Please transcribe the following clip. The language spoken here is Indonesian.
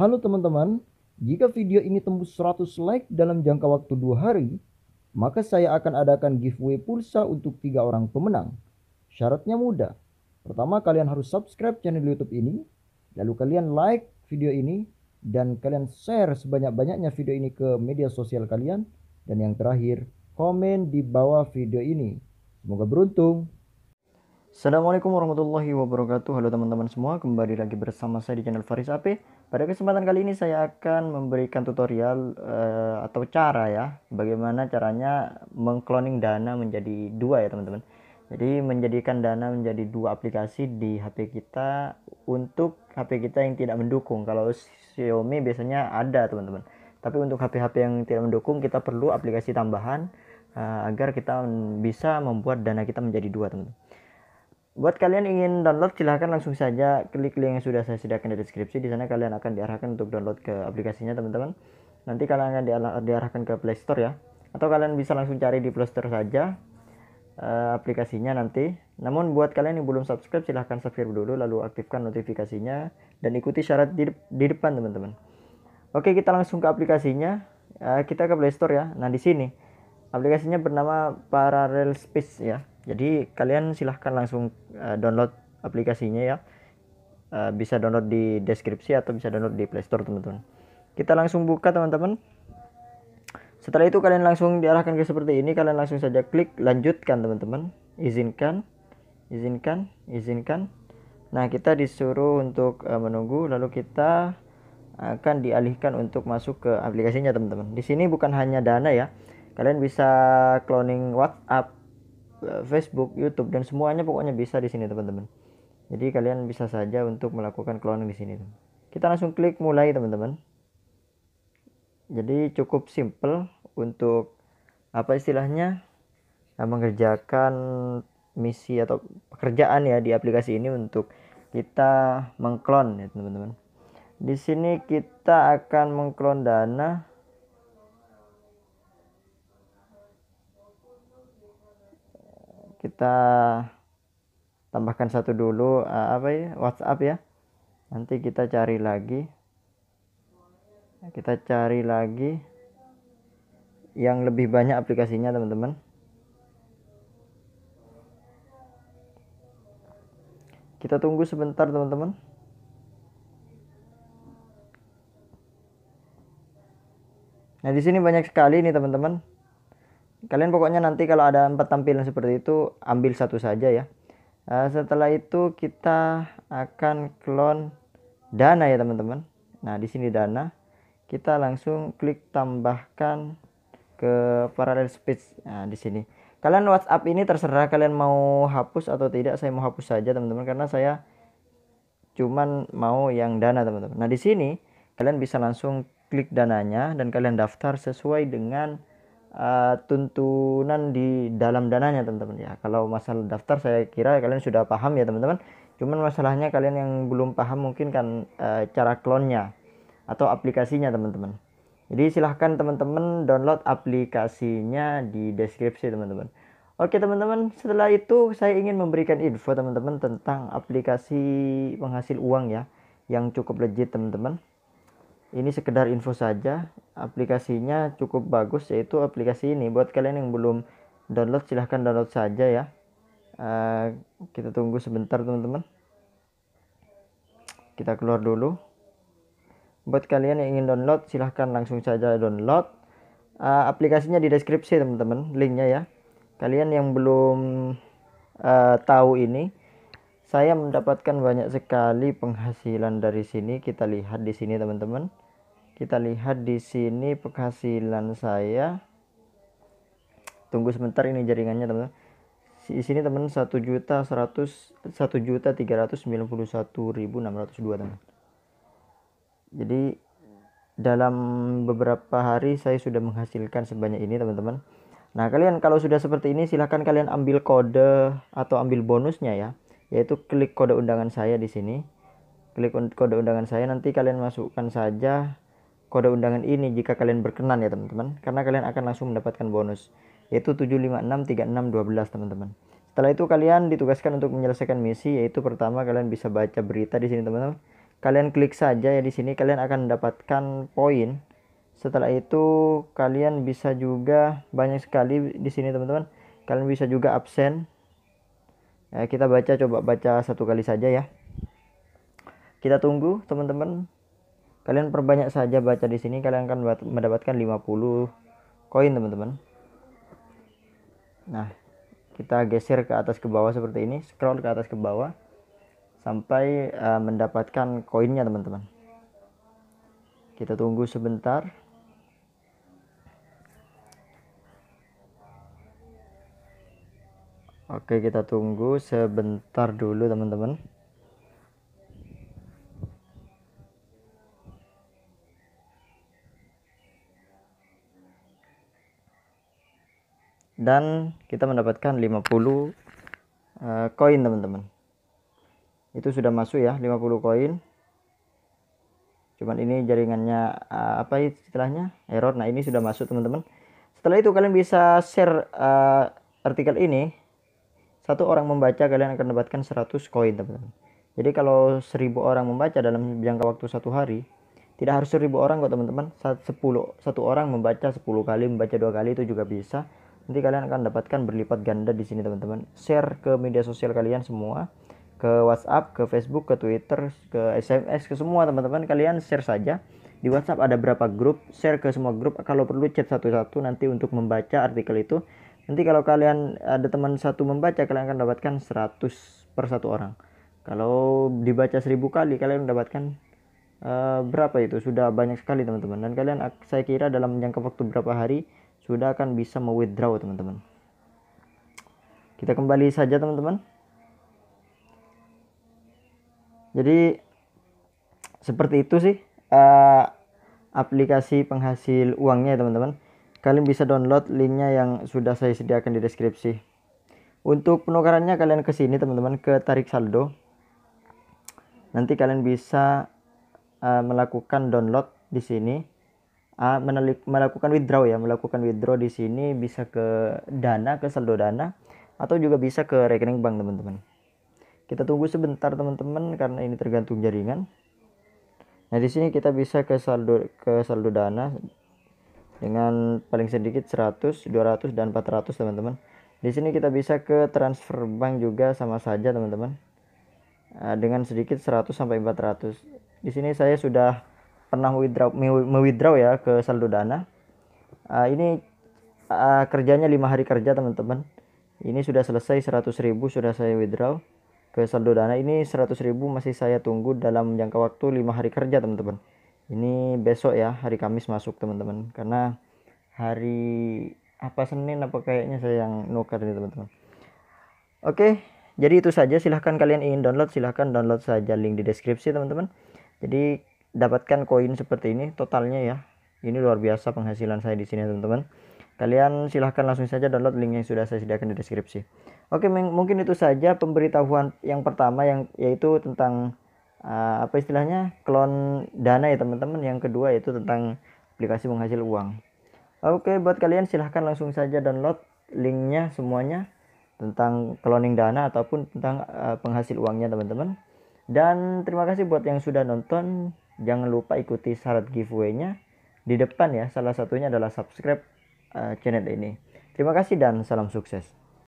Halo teman-teman, jika video ini tembus 100 like dalam jangka waktu 2 hari, maka saya akan adakan giveaway pulsa untuk tiga orang pemenang. Syaratnya mudah. Pertama, kalian harus subscribe channel YouTube ini, lalu kalian like video ini, dan kalian share sebanyak-banyaknya video ini ke media sosial kalian. Dan yang terakhir, komen di bawah video ini. Semoga beruntung. Assalamualaikum warahmatullahi wabarakatuh. Halo teman-teman semua, kembali lagi bersama saya di channel Faris AP. Pada kesempatan kali ini saya akan memberikan tutorial uh, atau cara ya bagaimana caranya mengkloning dana menjadi dua ya teman-teman. Jadi menjadikan dana menjadi dua aplikasi di HP kita untuk HP kita yang tidak mendukung. Kalau Xiaomi biasanya ada teman-teman. Tapi untuk HP-HP yang tidak mendukung kita perlu aplikasi tambahan uh, agar kita bisa membuat dana kita menjadi dua teman-teman. Buat kalian ingin download silahkan langsung saja klik link yang sudah saya sediakan di deskripsi. Di sana kalian akan diarahkan untuk download ke aplikasinya teman-teman. Nanti kalian akan diarahkan ke Play Store ya. Atau kalian bisa langsung cari di Play Store saja uh, aplikasinya nanti. Namun buat kalian yang belum subscribe silahkan subscribe dulu lalu aktifkan notifikasinya dan ikuti syarat di, di depan teman-teman. Oke kita langsung ke aplikasinya. Uh, kita ke Play Store ya. Nah di sini aplikasinya bernama Parallel Space ya jadi kalian silahkan langsung uh, download aplikasinya ya uh, bisa download di deskripsi atau bisa download di Play Store teman-teman kita langsung buka teman-teman setelah itu kalian langsung diarahkan ke seperti ini kalian langsung saja klik lanjutkan teman-teman izinkan izinkan izinkan nah kita disuruh untuk uh, menunggu lalu kita akan dialihkan untuk masuk ke aplikasinya teman-teman di sini bukan hanya dana ya kalian bisa cloning WhatsApp eh, Facebook YouTube dan semuanya pokoknya bisa di sini teman-teman jadi kalian bisa saja untuk melakukan cloning di sini kita langsung klik mulai teman-teman jadi cukup simple untuk apa istilahnya eh, mengerjakan misi atau pekerjaan ya di aplikasi ini untuk kita mengklon ya teman-teman. Di sini kita akan mengklon dana kita tambahkan satu dulu uh, apa ya WhatsApp ya nanti kita cari lagi kita cari lagi yang lebih banyak aplikasinya teman-teman kita tunggu sebentar teman-teman nah di sini banyak sekali nih teman-teman kalian pokoknya nanti kalau ada empat tampilan seperti itu ambil satu saja ya uh, setelah itu kita akan clone dana ya teman-teman nah di sini dana kita langsung klik tambahkan ke parallel speech nah di sini kalian WhatsApp ini terserah kalian mau hapus atau tidak saya mau hapus saja teman-teman karena saya cuman mau yang dana teman-teman nah di sini kalian bisa langsung klik dananya dan kalian daftar sesuai dengan Eh, tuntunan di dalam dananya teman-teman ya kalau masalah daftar saya kira kalian sudah paham ya teman-teman cuman masalahnya kalian yang belum paham mungkin kan uh, cara klonnya atau aplikasinya teman-teman jadi silahkan teman-teman download aplikasinya di deskripsi teman-teman Oke teman-teman setelah itu saya ingin memberikan info teman-teman tentang aplikasi penghasil uang ya yang cukup legit teman-teman ini sekedar info saja aplikasinya cukup bagus yaitu aplikasi ini buat kalian yang belum download silahkan download saja ya uh, kita tunggu sebentar teman-teman kita keluar dulu buat kalian yang ingin download silahkan langsung saja download uh, aplikasinya di deskripsi teman-teman linknya ya kalian yang belum uh, tahu ini saya mendapatkan banyak sekali penghasilan dari sini kita lihat di sini teman-teman kita lihat di sini penghasilan saya tunggu sebentar ini jaringannya teman-teman di sini teman satu juta seratus satu juta tiga ratus sembilan puluh satu ribu enam ratus dua teman jadi dalam beberapa hari saya sudah menghasilkan sebanyak ini teman-teman nah kalian kalau sudah seperti ini silahkan kalian ambil kode atau ambil bonusnya ya yaitu klik kode undangan saya di sini klik kode undangan saya nanti kalian masukkan saja kode undangan ini jika kalian berkenan ya teman-teman karena kalian akan langsung mendapatkan bonus yaitu 7563612 teman-teman. Setelah itu kalian ditugaskan untuk menyelesaikan misi yaitu pertama kalian bisa baca berita di sini teman-teman. Kalian klik saja ya di sini kalian akan mendapatkan poin. Setelah itu kalian bisa juga banyak sekali di sini teman-teman. Kalian bisa juga absen. Ya, kita baca coba baca satu kali saja ya. Kita tunggu teman-teman Kalian perbanyak saja baca di sini kalian akan mendapatkan 50 koin teman-teman. Nah, kita geser ke atas ke bawah seperti ini, scroll ke atas ke bawah sampai uh, mendapatkan koinnya teman-teman. Kita tunggu sebentar. Oke, kita tunggu sebentar dulu, teman-teman. dan kita mendapatkan 50 eh, koin uh, teman-teman itu sudah masuk ya 50 koin cuman ini jaringannya uh, apa istilahnya error nah ini sudah masuk teman-teman setelah itu kalian bisa share uh, artikel ini satu orang membaca kalian akan mendapatkan 100 koin teman-teman jadi kalau 1000 orang membaca dalam jangka waktu satu hari tidak harus 1000 orang kok teman-teman satu orang membaca 10 kali membaca dua kali itu juga bisa nanti kalian akan dapatkan berlipat ganda di sini teman-teman share ke media sosial kalian semua ke WhatsApp ke Facebook ke Twitter ke SMS ke semua teman-teman kalian share saja di WhatsApp ada berapa grup share ke semua grup kalau perlu chat satu-satu nanti untuk membaca artikel itu nanti kalau kalian ada teman satu membaca kalian akan dapatkan 100 per satu orang kalau dibaca seribu kali kalian mendapatkan uh, berapa itu sudah banyak sekali teman-teman dan kalian saya kira dalam jangka waktu berapa hari sudah akan bisa mewithdraw teman-teman kita kembali saja teman-teman jadi seperti itu sih uh, aplikasi penghasil uangnya teman-teman kalian bisa download linknya yang sudah saya sediakan di deskripsi untuk penukarannya kalian ke sini teman-teman ke tarik saldo nanti kalian bisa uh, melakukan download di sini menelik, melakukan withdraw ya melakukan withdraw di sini bisa ke dana ke saldo dana atau juga bisa ke rekening bank teman-teman kita tunggu sebentar teman-teman karena ini tergantung jaringan nah di sini kita bisa ke saldo ke saldo dana dengan paling sedikit 100 200 dan 400 teman-teman di sini kita bisa ke transfer bank juga sama saja teman-teman dengan sedikit 100 sampai 400 di sini saya sudah pernah withdraw me withdraw ya ke saldo dana uh, ini uh, kerjanya lima hari kerja teman-teman ini sudah selesai 100.000 sudah saya withdraw ke saldo dana ini 100.000 masih saya tunggu dalam jangka waktu lima hari kerja teman-teman ini besok ya hari Kamis masuk teman-teman karena hari apa Senin apa kayaknya saya yang nuker ini teman-teman oke jadi itu saja silahkan kalian ingin download silahkan download saja link di deskripsi teman-teman jadi dapatkan koin seperti ini totalnya ya ini luar biasa penghasilan saya di sini teman-teman kalian silahkan langsung saja download link yang sudah saya sediakan di deskripsi oke mungkin itu saja pemberitahuan yang pertama yang yaitu tentang uh, apa istilahnya klon dana ya teman-teman yang kedua yaitu tentang aplikasi menghasil uang oke buat kalian silahkan langsung saja download linknya semuanya tentang cloning dana ataupun tentang uh, penghasil uangnya teman-teman dan terima kasih buat yang sudah nonton jangan lupa ikuti syarat giveaway-nya di depan ya. Salah satunya adalah subscribe uh, channel ini. Terima kasih dan salam sukses.